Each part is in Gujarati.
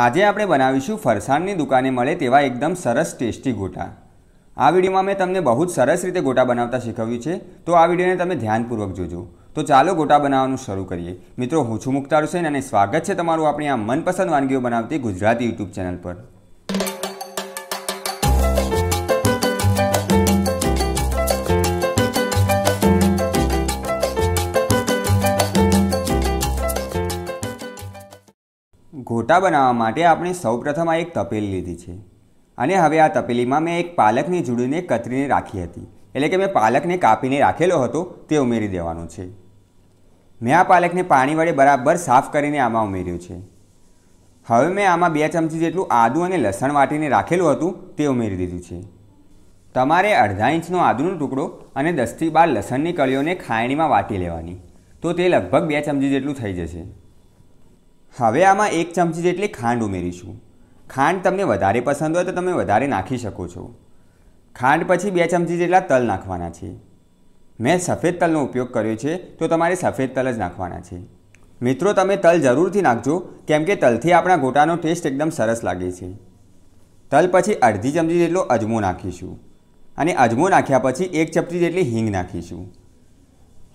આજે આપણે બનાવીશું ફરસાણની દુકાને મળે તેવા એકદમ સરસ ટેસ્ટી ગોટા આ વિડીયોમાં મેં તમને બહુ જ સરસ રીતે ગોટા બનાવતા શીખવ્યું છે તો આ વિડીયોને તમે ધ્યાનપૂર્વક જોજો તો ચાલો ગોટા બનાવવાનું શરૂ કરીએ મિત્રો હું છું મુક્તાર હુસેન અને સ્વાગત છે તમારું આપણી આ મનપસંદ વાનગીઓ બનાવતી ગુજરાતી યુટ્યુબ ચેનલ પર ગોટા બનાવવા માટે આપણે સૌપ્રથમ આ એક તપેલી લીધી છે અને હવે આ તપેલીમાં મેં એક પાલકની જુડીને કતરીને રાખી હતી એટલે કે મેં પાલકને કાપીને રાખેલો હતો તે ઉમેરી દેવાનો છે મેં આ પાલકને પાણી વડે બરાબર સાફ કરીને આમાં ઉમેર્યું છે હવે મેં આમાં બે ચમચી જેટલું આદું અને લસણ વાટીને રાખેલું હતું તે ઉમેરી દીધું છે તમારે અડધા ઇંચનો આદુનો ટુકડો અને દસથી બાર લસણની કળીઓને ખાયણીમાં વાટી લેવાની તો તે લગભગ બે ચમચી જેટલું થઈ જશે હવે આમાં એક ચમચી જેટલી ખાંડ ઉમેરીશું ખાંડ તમને વધારે પસંદ હોય તો તમે વધારે નાખી શકો છો ખાંડ પછી બે ચમચી જેટલા તલ નાખવાના છે મેં સફેદ તલનો ઉપયોગ કર્યો છે તો તમારે સફેદ તલ જ નાખવાના છે મિત્રો તમે તલ જરૂરથી નાખજો કેમ કે તલથી આપણા ગોટાનો ટેસ્ટ એકદમ સરસ લાગે છે તલ પછી અડધી ચમચી જેટલો અજમો નાખીશું અને અજમો નાખ્યા પછી એક ચપટી જેટલી હિંગ નાખીશું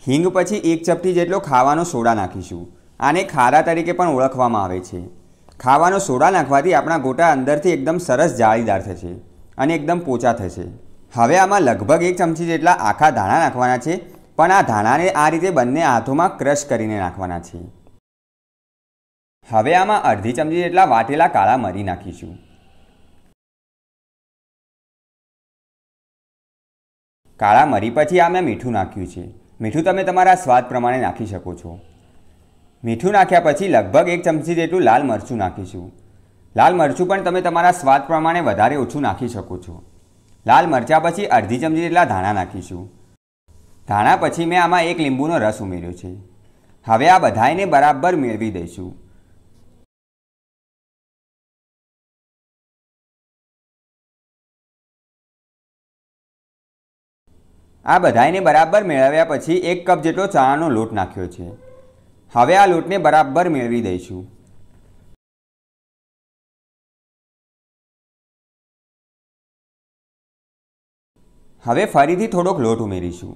હિંગ પછી એક ચપટી જેટલો ખાવાનો સોડા નાખીશું આને ખારા તરીકે પણ ઓળખવામાં આવે છે ખાવાનો સોડા નાખવાથી આપણા ગોટા અંદરથી એકદમ સરસ જાળીદાર થશે અને એકદમ પોચા થશે હવે આમાં લગભગ એક ચમચી જેટલા આખા ધાણા નાખવાના છે પણ આ ધાણાને આ રીતે બંને હાથોમાં ક્રશ કરીને નાખવાના છે હવે આમાં અડધી ચમચી જેટલા વાટેલા કાળા મરી નાખીશું કાળા મરી પછી આ મેં મીઠું નાખ્યું છે મીઠું તમે તમારા સ્વાદ પ્રમાણે નાખી શકો છો મીઠું નાખ્યા પછી લગભગ એક ચમચી જેટલું લાલ મરચું નાખીશું લાલ મરચું પણ તમે તમારા સ્વાદ પ્રમાણે વધારે ઓછું નાખી શકો છો લાલ મરચાં પછી અડધી ચમચી જેટલા ધાણા નાખીશું ધાણા પછી મેં આમાં એક લીંબુનો રસ ઉમેર્યો છે હવે આ બધાને બરાબર મેળવી દઈશું આ બધાને બરાબર મેળવ્યા પછી એક કપ જેટલો ચણાનો લોટ નાખ્યો છે હવે આ લોટને બરાબર મેળવી દઈશું હવે ફરીથી થોડોક લોટ ઉમેરીશું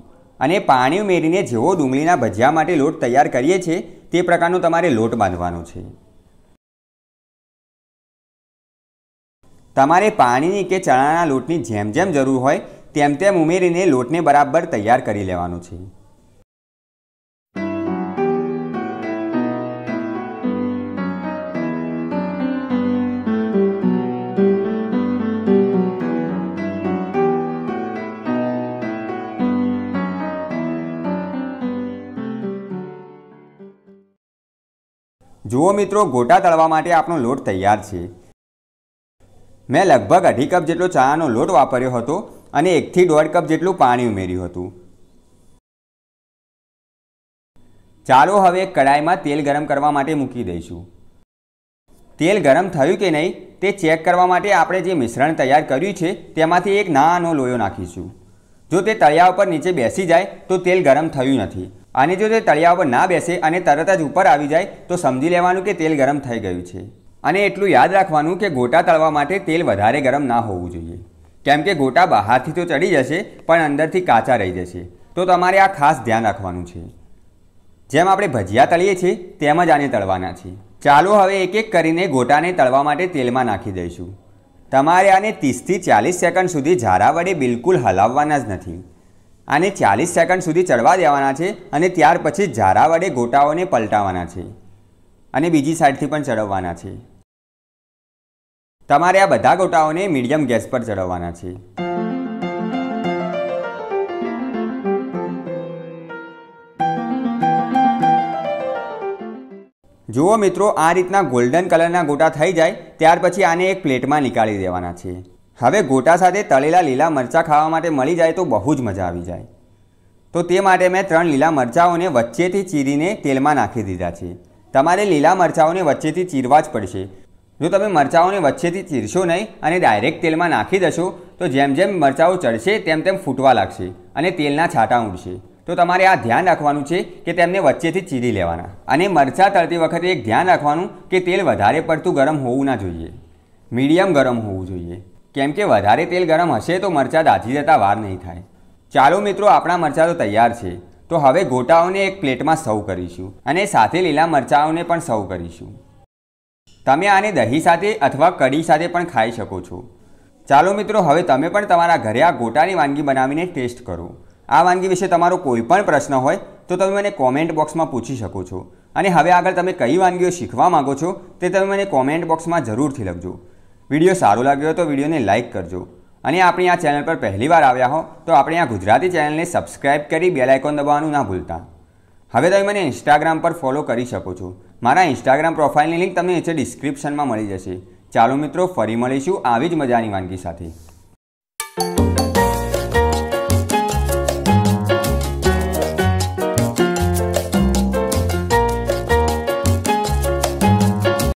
અને પાણી ઉમેરીને જેવો ડુંગળીના ભજીયા માટે લોટ તૈયાર કરીએ છીએ તે પ્રકારનો તમારે લોટ બાંધવાનો છે તમારે પાણીની કે ચણાના લોટની જેમ જેમ જરૂર હોય તેમ તેમ ઉમેરીને લોટને બરાબર તૈયાર કરી લેવાનો છે જુઓ મિત્રો ગોટા તળવા માટે આપણો લોટ તૈયાર છે મેં લગભગ અઢી કપ જેટલો ચાનો લોટ વાપર્યો હતો અને એકથી દોઢ કપ જેટલું પાણી ઉમેર્યું હતું ચાલો હવે કડાઈમાં તેલ ગરમ કરવા માટે મૂકી દઈશું તેલ ગરમ થયું કે નહીં તે ચેક કરવા માટે આપણે જે મિશ્રણ તૈયાર કર્યું છે તેમાંથી એક નાનો લોયો નાખીશું જો તે તળિયા ઉપર નીચે બેસી જાય તો તેલ ગરમ થયું નથી અને જો તે તળિયા પર ના બેસે અને તરત જ ઉપર આવી જાય તો સમજી લેવાનું કે તેલ ગરમ થઈ ગયું છે અને એટલું યાદ રાખવાનું કે ગોટા તળવા માટે તેલ વધારે ગરમ ના હોવું જોઈએ કેમ કે ગોટા બહારથી તો ચડી જશે પણ અંદરથી કાચા રહી જશે તો તમારે આ ખાસ ધ્યાન રાખવાનું છે જેમ આપણે ભજીયા તળીએ છીએ તેમ જ આને તળવાના છે ચાલો હવે એક એક કરીને ગોટાને તળવા માટે તેલમાં નાખી દઈશું તમારે આને ત્રીસથી ચાલીસ સેકન્ડ સુધી ઝારા વડે બિલકુલ હલાવવાના જ નથી આને ચાલીસ સેકન્ડ સુધી ચડવા દેવાના છે અને ત્યાર પછી ઝારા વડે ગોટાઓને પલટાવાના છે અને બીજી સાઈડથી પણ ચડવવાના છે તમારે આ બધા ગોટાઓને મીડિયમ ગેસ પર ચડવવાના છે જુઓ મિત્રો આ રીતના ગોલ્ડન કલરના ગોટા થઈ જાય ત્યાર પછી આને એક પ્લેટમાં નીકાળી દેવાના છે હવે ગોટા સાથે તળેલા લીલા મરચાં ખાવા માટે મળી જાય તો બહુ જ મજા આવી જાય તો તે માટે મેં ત્રણ લીલા મરચાંઓને વચ્ચેથી ચીરીને તેલમાં નાખી દીધા છે તમારે લીલા મરચાંઓને વચ્ચેથી ચીરવા જ પડશે જો તમે મરચાંઓને વચ્ચેથી ચીરશો નહીં અને ડાયરેક્ટ તેલમાં નાખી દશો તો જેમ જેમ મરચાંઓ ચડશે તેમ તેમ ફૂટવા લાગશે અને તેલના છાંટા ઉડશે તો તમારે આ ધ્યાન રાખવાનું છે કે તેમને વચ્ચેથી ચીરી લેવાના અને મરચાં તળતી વખતે એક ધ્યાન રાખવાનું કે તેલ વધારે પડતું ગરમ હોવું ના જોઈએ મીડિયમ ગરમ હોવું જોઈએ કેમ કે વધારે તેલ ગરમ હશે તો મરચાં દાજી જતા વાર નહીં થાય ચાલો મિત્રો આપણા મરચાં તો તૈયાર છે તો હવે ગોટાઓને એક પ્લેટમાં સર્વ કરીશું અને સાથે લીલા મરચાઓને પણ સર્વ કરીશું તમે આને દહીં સાથે અથવા કઢી સાથે પણ ખાઈ શકો છો ચાલો મિત્રો હવે તમે પણ તમારા ઘરે આ ગોટાની વાનગી બનાવીને ટેસ્ટ કરો આ વાનગી વિશે તમારો કોઈ પણ પ્રશ્ન હોય તો તમે મને કોમેન્ટ બોક્સમાં પૂછી શકો છો અને હવે આગળ તમે કઈ વાનગીઓ શીખવા માગો છો તે તમે મને કોમેન્ટ બોક્સમાં જરૂરથી લખજો વિડીયો સારો લાગ્યો તો વિડીયોને લાઇક કરજો અને આપણે આ ચેનલ પર પહેલીવાર આવ્યા હો તો આપણે આ ગુજરાતી ચેનલને સબસ્ક્રાઇબ કરી બે આઇકોન દબાવવાનું ના ભૂલતા હવે તમે મને ઇન્સ્ટાગ્રામ પર ફોલો કરી શકો છો મારા ઇન્સ્ટાગ્રામ પ્રોફાઇલની લિંક તમને નીચે ડિસ્ક્રિપ્શનમાં મળી જશે ચાલો મિત્રો ફરી મળીશું આવી જ મજાની વાનગી સાથે